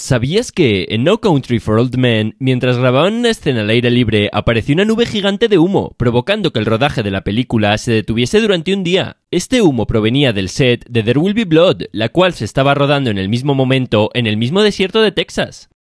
¿Sabías que en No Country for Old Men, mientras grababan una escena al aire libre, apareció una nube gigante de humo, provocando que el rodaje de la película se detuviese durante un día? Este humo provenía del set de There Will Be Blood, la cual se estaba rodando en el mismo momento en el mismo desierto de Texas.